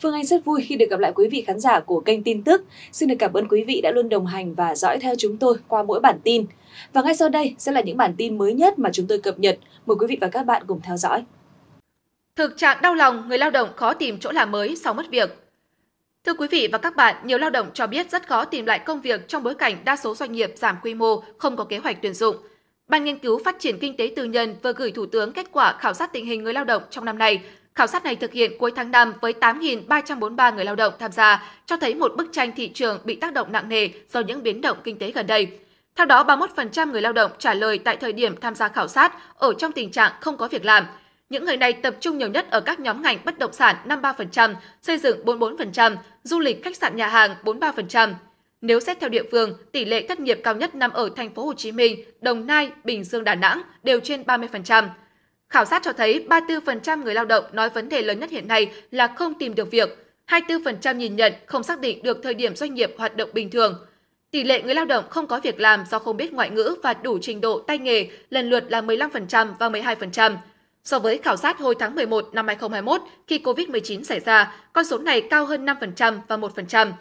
Phương Anh rất vui khi được gặp lại quý vị khán giả của kênh tin tức. Xin được cảm ơn quý vị đã luôn đồng hành và dõi theo chúng tôi qua mỗi bản tin. Và ngay sau đây sẽ là những bản tin mới nhất mà chúng tôi cập nhật. Mời quý vị và các bạn cùng theo dõi. Thực trạng đau lòng người lao động khó tìm chỗ làm mới sau mất việc. Thưa quý vị và các bạn, nhiều lao động cho biết rất khó tìm lại công việc trong bối cảnh đa số doanh nghiệp giảm quy mô, không có kế hoạch tuyển dụng. Ban nghiên cứu phát triển kinh tế tư nhân vừa gửi Thủ tướng kết quả khảo sát tình hình người lao động trong năm nay. Khảo sát này thực hiện cuối tháng 5 với 8.343 người lao động tham gia, cho thấy một bức tranh thị trường bị tác động nặng nề do những biến động kinh tế gần đây. Theo đó, 31% người lao động trả lời tại thời điểm tham gia khảo sát ở trong tình trạng không có việc làm. Những người này tập trung nhiều nhất ở các nhóm ngành bất động sản 53%, xây dựng 44%, du lịch khách sạn nhà hàng 43%. Nếu xét theo địa phương, tỷ lệ thất nghiệp cao nhất nằm ở thành phố Hồ Chí Minh, Đồng Nai, Bình Dương, Đà Nẵng đều trên 30%. Khảo sát cho thấy 34% người lao động nói vấn đề lớn nhất hiện nay là không tìm được việc, 24% nhìn nhận không xác định được thời điểm doanh nghiệp hoạt động bình thường. Tỷ lệ người lao động không có việc làm do không biết ngoại ngữ và đủ trình độ tay nghề lần lượt là 15% và 12%. So với khảo sát hồi tháng 11 năm 2021 khi COVID-19 xảy ra, con số này cao hơn 5% và 1%.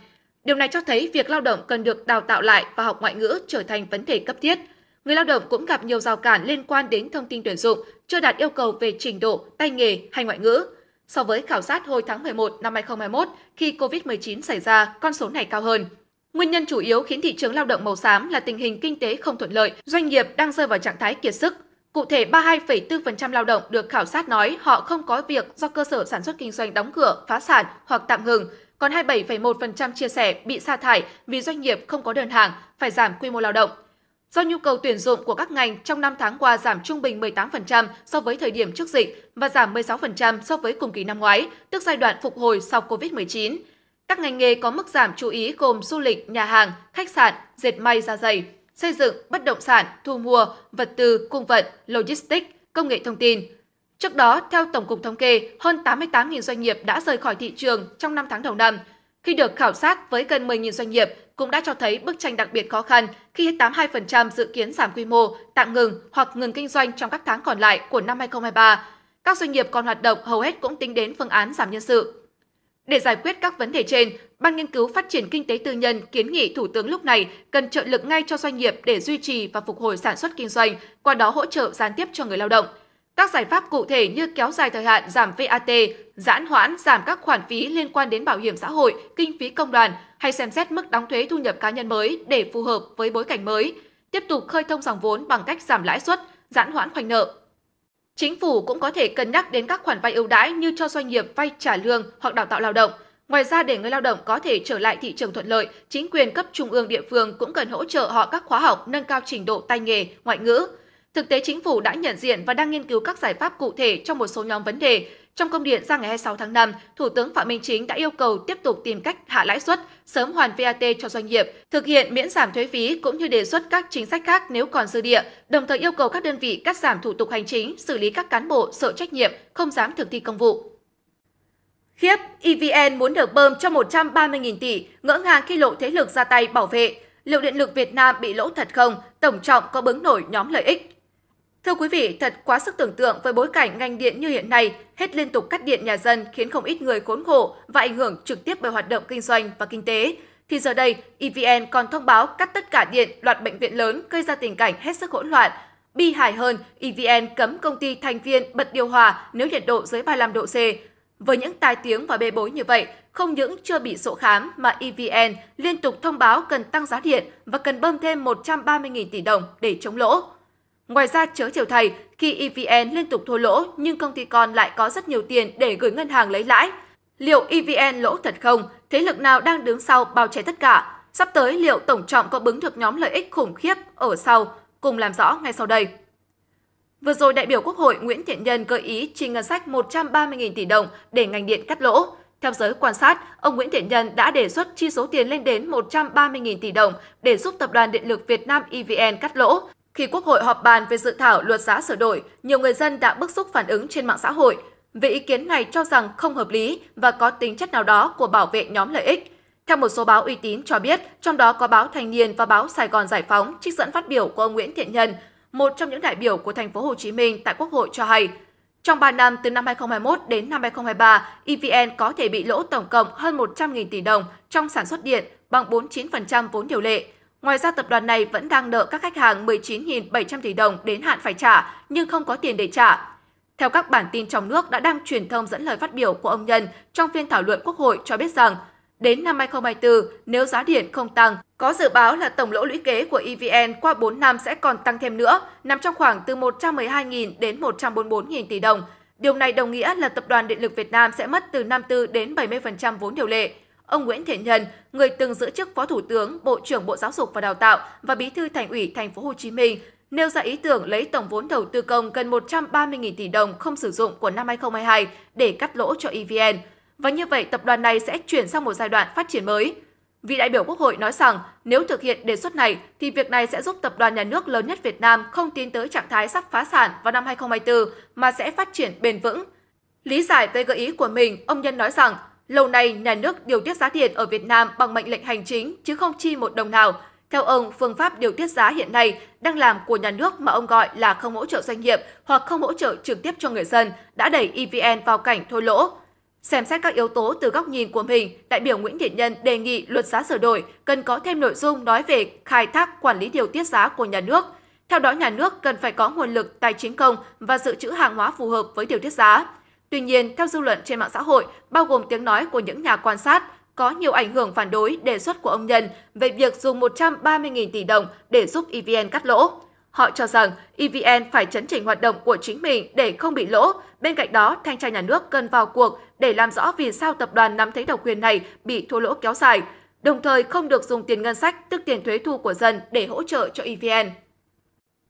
Điều này cho thấy việc lao động cần được đào tạo lại và học ngoại ngữ trở thành vấn đề cấp thiết. Người lao động cũng gặp nhiều rào cản liên quan đến thông tin tuyển dụng chưa đạt yêu cầu về trình độ, tay nghề hay ngoại ngữ. So với khảo sát hồi tháng 11 năm 2021 khi COVID-19 xảy ra, con số này cao hơn. Nguyên nhân chủ yếu khiến thị trường lao động màu xám là tình hình kinh tế không thuận lợi, doanh nghiệp đang rơi vào trạng thái kiệt sức. Cụ thể, 32,4% lao động được khảo sát nói họ không có việc do cơ sở sản xuất kinh doanh đóng cửa, phá sản hoặc tạm ngừng, còn 27,1% chia sẻ bị sa thải vì doanh nghiệp không có đơn hàng, phải giảm quy mô lao động. Do nhu cầu tuyển dụng của các ngành trong 5 tháng qua giảm trung bình 18% so với thời điểm trước dịch và giảm 16% so với cùng kỳ năm ngoái, tức giai đoạn phục hồi sau COVID-19. Các ngành nghề có mức giảm chú ý gồm du lịch, nhà hàng, khách sạn, dệt may da dày, xây dựng, bất động sản, thu mua, vật tư, cung vận, logistics, công nghệ thông tin – Trước đó, theo Tổng cục Thống kê, hơn 88.000 doanh nghiệp đã rời khỏi thị trường trong 5 tháng đầu năm. Khi được khảo sát với gần 10.000 doanh nghiệp, cũng đã cho thấy bức tranh đặc biệt khó khăn khi 82% dự kiến giảm quy mô, tạm ngừng hoặc ngừng kinh doanh trong các tháng còn lại của năm 2023. Các doanh nghiệp còn hoạt động hầu hết cũng tính đến phương án giảm nhân sự. Để giải quyết các vấn đề trên, Ban Nghiên cứu Phát triển Kinh tế Tư nhân kiến nghị Thủ tướng lúc này cần trợ lực ngay cho doanh nghiệp để duy trì và phục hồi sản xuất kinh doanh, qua đó hỗ trợ gián tiếp cho người lao động – các giải pháp cụ thể như kéo dài thời hạn giảm VAT, giãn hoãn giảm các khoản phí liên quan đến bảo hiểm xã hội, kinh phí công đoàn hay xem xét mức đóng thuế thu nhập cá nhân mới để phù hợp với bối cảnh mới, tiếp tục khơi thông dòng vốn bằng cách giảm lãi suất, giãn hoãn khoanh nợ. Chính phủ cũng có thể cân nhắc đến các khoản vay ưu đãi như cho doanh nghiệp vay trả lương hoặc đào tạo lao động. Ngoài ra để người lao động có thể trở lại thị trường thuận lợi, chính quyền cấp trung ương địa phương cũng cần hỗ trợ họ các khóa học nâng cao trình độ tay nghề, ngoại ngữ, Thực tế chính phủ đã nhận diện và đang nghiên cứu các giải pháp cụ thể trong một số nhóm vấn đề. Trong công điện ra ngày 26 tháng 5, Thủ tướng Phạm Minh Chính đã yêu cầu tiếp tục tìm cách hạ lãi suất, sớm hoàn VAT cho doanh nghiệp, thực hiện miễn giảm thuế phí cũng như đề xuất các chính sách khác nếu còn dư địa, đồng thời yêu cầu các đơn vị cắt giảm thủ tục hành chính, xử lý các cán bộ sợ trách nhiệm, không dám thực thi công vụ. Khiếp, EVN muốn được bơm cho 130.000 tỷ, ngỡ ngàng khi lộ thế lực ra tay bảo vệ. Liệu điện lực Việt Nam bị lỗ thật không? Tổng trọng có bứng nổi nhóm lợi ích. Thưa quý vị, thật quá sức tưởng tượng với bối cảnh ngành điện như hiện nay, hết liên tục cắt điện nhà dân khiến không ít người khốn khổ và ảnh hưởng trực tiếp bởi hoạt động kinh doanh và kinh tế. Thì giờ đây, EVN còn thông báo cắt tất cả điện loạt bệnh viện lớn gây ra tình cảnh hết sức hỗn loạn. Bi hài hơn, EVN cấm công ty thành viên bật điều hòa nếu nhiệt độ dưới 35 độ C. Với những tai tiếng và bê bối như vậy, không những chưa bị sổ khám mà EVN liên tục thông báo cần tăng giá điện và cần bơm thêm 130.000 tỷ đồng để chống lỗ. Ngoài ra chớ chiều thầy, khi EVN liên tục thua lỗ nhưng công ty con lại có rất nhiều tiền để gửi ngân hàng lấy lãi. Liệu EVN lỗ thật không? Thế lực nào đang đứng sau bao che tất cả? Sắp tới liệu Tổng Trọng có bứng được nhóm lợi ích khủng khiếp ở sau? Cùng làm rõ ngay sau đây. Vừa rồi, đại biểu Quốc hội Nguyễn Thiện Nhân gợi ý chi ngân sách 130.000 tỷ đồng để ngành điện cắt lỗ. Theo giới quan sát, ông Nguyễn Thiện Nhân đã đề xuất chi số tiền lên đến 130.000 tỷ đồng để giúp Tập đoàn Điện lực Việt Nam EVN cắt lỗ, khi Quốc hội họp bàn về dự thảo luật giá sửa đổi, nhiều người dân đã bức xúc phản ứng trên mạng xã hội về ý kiến này cho rằng không hợp lý và có tính chất nào đó của bảo vệ nhóm lợi ích. Theo một số báo uy tín cho biết, trong đó có báo Thanh niên và báo Sài Gòn Giải phóng trích dẫn phát biểu của ông Nguyễn Thiện Nhân, một trong những đại biểu của thành phố Hồ Chí Minh tại Quốc hội cho hay, trong 3 năm từ năm 2021 đến năm 2023, EVN có thể bị lỗ tổng cộng hơn 100.000 tỷ đồng trong sản xuất điện bằng 49% vốn điều lệ. Ngoài ra, tập đoàn này vẫn đang nợ các khách hàng 19.700 tỷ đồng đến hạn phải trả nhưng không có tiền để trả. Theo các bản tin trong nước đã đăng truyền thông dẫn lời phát biểu của ông Nhân trong phiên thảo luận Quốc hội cho biết rằng, đến năm 2024, nếu giá điện không tăng, có dự báo là tổng lỗ lũy kế của EVN qua 4 năm sẽ còn tăng thêm nữa, nằm trong khoảng từ 112.000 đến 144.000 tỷ đồng. Điều này đồng nghĩa là Tập đoàn Điện lực Việt Nam sẽ mất từ 54 đến 70% vốn điều lệ. Ông Nguyễn Thiện Nhân, người từng giữ chức Phó Thủ tướng, Bộ trưởng Bộ Giáo dục và Đào tạo và Bí thư Thành ủy Thành phố Hồ Chí Minh, nêu ra ý tưởng lấy tổng vốn đầu tư công gần 130.000 tỷ đồng không sử dụng của năm 2022 để cắt lỗ cho EVN. Và như vậy, tập đoàn này sẽ chuyển sang một giai đoạn phát triển mới. Vị đại biểu Quốc hội nói rằng, nếu thực hiện đề xuất này thì việc này sẽ giúp tập đoàn nhà nước lớn nhất Việt Nam không tiến tới trạng thái sắp phá sản vào năm 2024 mà sẽ phát triển bền vững. Lý giải về gợi ý của mình, ông Nhân nói rằng Lâu nay, nhà nước điều tiết giá điện ở Việt Nam bằng mệnh lệnh hành chính chứ không chi một đồng nào. Theo ông, phương pháp điều tiết giá hiện nay đang làm của nhà nước mà ông gọi là không hỗ trợ doanh nghiệp hoặc không hỗ trợ trực tiếp cho người dân đã đẩy EVN vào cảnh thối lỗ. Xem xét các yếu tố từ góc nhìn của mình, đại biểu Nguyễn Thiện Nhân đề nghị luật giá sửa đổi cần có thêm nội dung nói về khai thác quản lý điều tiết giá của nhà nước. Theo đó, nhà nước cần phải có nguồn lực tài chính công và dự trữ hàng hóa phù hợp với điều tiết giá Tuy nhiên, theo dư luận trên mạng xã hội, bao gồm tiếng nói của những nhà quan sát, có nhiều ảnh hưởng phản đối đề xuất của ông Nhân về việc dùng 130.000 tỷ đồng để giúp EVN cắt lỗ. Họ cho rằng EVN phải chấn chỉnh hoạt động của chính mình để không bị lỗ. Bên cạnh đó, thanh tra nhà nước cần vào cuộc để làm rõ vì sao tập đoàn nắm thế độc quyền này bị thua lỗ kéo dài, đồng thời không được dùng tiền ngân sách, tức tiền thuế thu của dân để hỗ trợ cho EVN.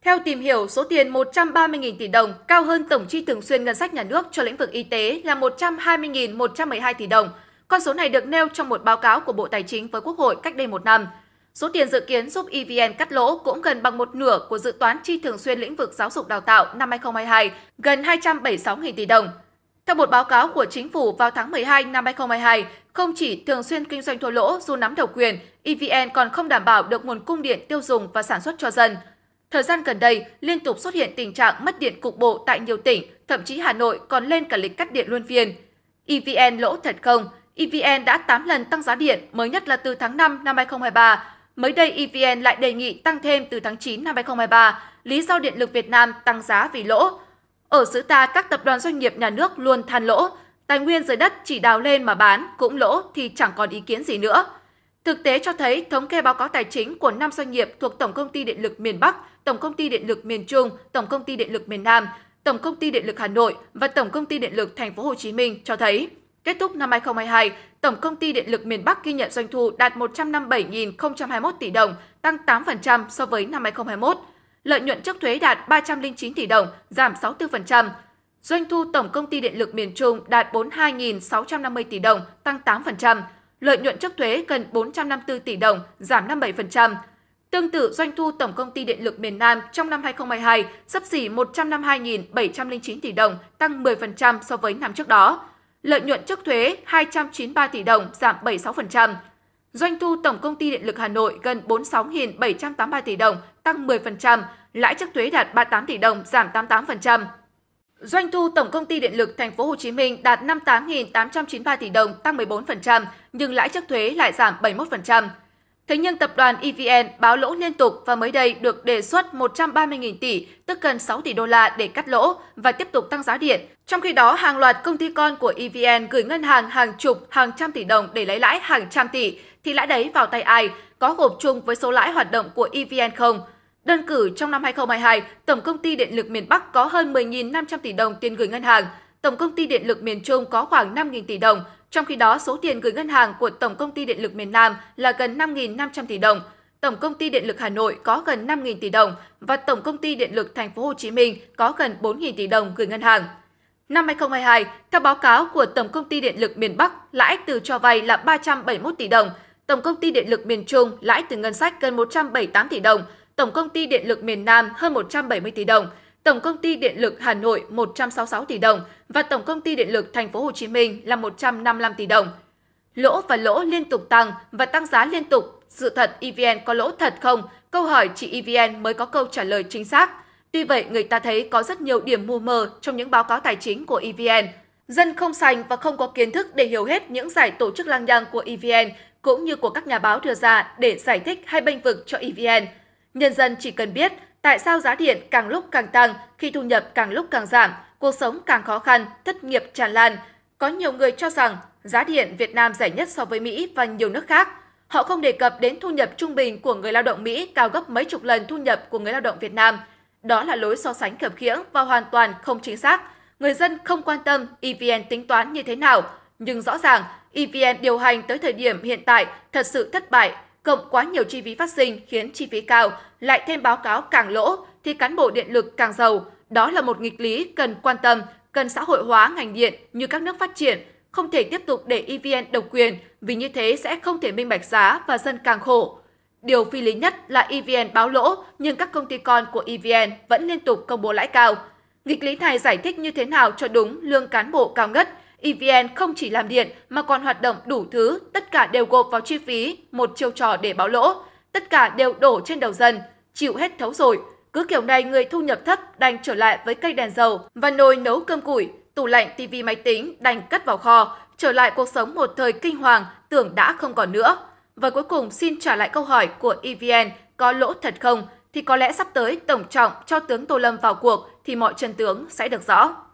Theo tìm hiểu, số tiền 130.000 tỷ đồng cao hơn tổng chi thường xuyên ngân sách nhà nước cho lĩnh vực y tế là 120.112 tỷ đồng. Con số này được nêu trong một báo cáo của Bộ Tài chính với Quốc hội cách đây một năm. Số tiền dự kiến giúp EVN cắt lỗ cũng gần bằng một nửa của dự toán chi thường xuyên lĩnh vực giáo dục đào tạo năm 2022, gần 276.000 tỷ đồng. Theo một báo cáo của chính phủ vào tháng 12 năm 2022, không chỉ thường xuyên kinh doanh thua lỗ dù nắm độc quyền, EVN còn không đảm bảo được nguồn cung điện tiêu dùng và sản xuất cho dân – Thời gian gần đây, liên tục xuất hiện tình trạng mất điện cục bộ tại nhiều tỉnh, thậm chí Hà Nội còn lên cả lịch cắt điện luân phiên. EVN lỗ thật không? EVN đã 8 lần tăng giá điện, mới nhất là từ tháng 5 năm 2023. Mới đây, EVN lại đề nghị tăng thêm từ tháng 9 năm 2023, lý do điện lực Việt Nam tăng giá vì lỗ. Ở xứ ta, các tập đoàn doanh nghiệp nhà nước luôn than lỗ, tài nguyên dưới đất chỉ đào lên mà bán, cũng lỗ thì chẳng còn ý kiến gì nữa. Thực tế cho thấy, thống kê báo cáo tài chính của 5 doanh nghiệp thuộc Tổng công ty Điện lực miền Bắc, Tổng công ty Điện lực miền Trung, Tổng công ty Điện lực miền Nam, Tổng công ty Điện lực Hà Nội và Tổng công ty Điện lực Thành phố Hồ Chí Minh cho thấy, kết thúc năm 2022, Tổng công ty Điện lực miền Bắc ghi nhận doanh thu đạt 157.021 tỷ đồng, tăng 8% so với năm 2021. Lợi nhuận trước thuế đạt 309 tỷ đồng, giảm 64%. Doanh thu Tổng công ty Điện lực miền Trung đạt 42.650 tỷ đồng, tăng 8% lợi nhuận trước thuế gần 454 tỷ đồng, giảm 57%. Tương tự, doanh thu Tổng công ty Điện lực miền Nam trong năm 2022 sấp xỉ 152.709 tỷ đồng, tăng 10% so với năm trước đó. Lợi nhuận trước thuế 293 tỷ đồng, giảm 76%. Doanh thu Tổng công ty Điện lực Hà Nội gần 46.783 tỷ đồng, tăng 10%, lãi trước thuế đạt 38 tỷ đồng, giảm 88%. Doanh thu Tổng công ty Điện lực Thành phố Hồ Chí Minh đạt 58.893 tỷ đồng, tăng 14%, nhưng lãi trước thuế lại giảm 71%. Thế nhưng tập đoàn EVN báo lỗ liên tục và mới đây được đề xuất 130.000 tỷ, tức gần 6 tỷ đô la để cắt lỗ và tiếp tục tăng giá điện. Trong khi đó, hàng loạt công ty con của EVN gửi ngân hàng hàng chục, hàng trăm tỷ đồng để lấy lãi hàng trăm tỷ, thì lãi đấy vào tay ai? Có gộp chung với số lãi hoạt động của EVN không? Đơn cử trong năm 2022, Tổng công ty Điện lực miền Bắc có hơn 10.500 tỷ đồng tiền gửi ngân hàng, Tổng công ty Điện lực miền Trung có khoảng 5.000 tỷ đồng, trong khi đó, số tiền gửi ngân hàng của Tổng công ty Điện lực miền Nam là gần 5.500 tỷ đồng, Tổng công ty Điện lực Hà Nội có gần 5.000 tỷ đồng và Tổng công ty Điện lực Thành phố Hồ Chí Minh có gần 4.000 tỷ đồng gửi ngân hàng. Năm 2022, theo báo cáo của Tổng công ty Điện lực miền Bắc, lãi từ cho vay là 371 tỷ đồng, Tổng công ty Điện lực miền Trung lãi từ ngân sách gần 178 tỷ đồng, Tổng công ty Điện lực miền Nam hơn 170 tỷ đồng, Tổng công ty Điện lực Hà Nội 166 tỷ đồng và Tổng công ty Điện lực Thành phố Hồ Chí Minh là 155 tỷ đồng. Lỗ và lỗ liên tục tăng và tăng giá liên tục. Sự thật EVN có lỗ thật không? Câu hỏi chị EVN mới có câu trả lời chính xác. Tuy vậy, người ta thấy có rất nhiều điểm mù mờ trong những báo cáo tài chính của EVN. Dân không sành và không có kiến thức để hiểu hết những giải tổ chức lăng nhăng của EVN cũng như của các nhà báo đưa ra để giải thích hay bênh vực cho EVN. Nhân dân chỉ cần biết Tại sao giá điện càng lúc càng tăng, khi thu nhập càng lúc càng giảm, cuộc sống càng khó khăn, thất nghiệp tràn lan? Có nhiều người cho rằng giá điện Việt Nam rẻ nhất so với Mỹ và nhiều nước khác. Họ không đề cập đến thu nhập trung bình của người lao động Mỹ cao gấp mấy chục lần thu nhập của người lao động Việt Nam. Đó là lối so sánh khập khiễng và hoàn toàn không chính xác. Người dân không quan tâm EVN tính toán như thế nào, nhưng rõ ràng EVN điều hành tới thời điểm hiện tại thật sự thất bại cộng quá nhiều chi phí phát sinh khiến chi phí cao, lại thêm báo cáo càng lỗ thì cán bộ điện lực càng giàu. Đó là một nghịch lý cần quan tâm, cần xã hội hóa ngành điện như các nước phát triển, không thể tiếp tục để EVN độc quyền vì như thế sẽ không thể minh bạch giá và dân càng khổ. Điều phi lý nhất là EVN báo lỗ nhưng các công ty con của EVN vẫn liên tục công bố lãi cao. Nghịch lý này giải thích như thế nào cho đúng lương cán bộ cao ngất, EVN không chỉ làm điện mà còn hoạt động đủ thứ, tất cả đều gộp vào chi phí, một chiêu trò để báo lỗ. Tất cả đều đổ trên đầu dân, chịu hết thấu rồi. Cứ kiểu này người thu nhập thấp đành trở lại với cây đèn dầu và nồi nấu cơm củi, tủ lạnh, tivi máy tính đành cất vào kho, trở lại cuộc sống một thời kinh hoàng tưởng đã không còn nữa. Và cuối cùng xin trả lại câu hỏi của EVN có lỗ thật không thì có lẽ sắp tới Tổng trọng cho tướng Tô Lâm vào cuộc thì mọi chân tướng sẽ được rõ.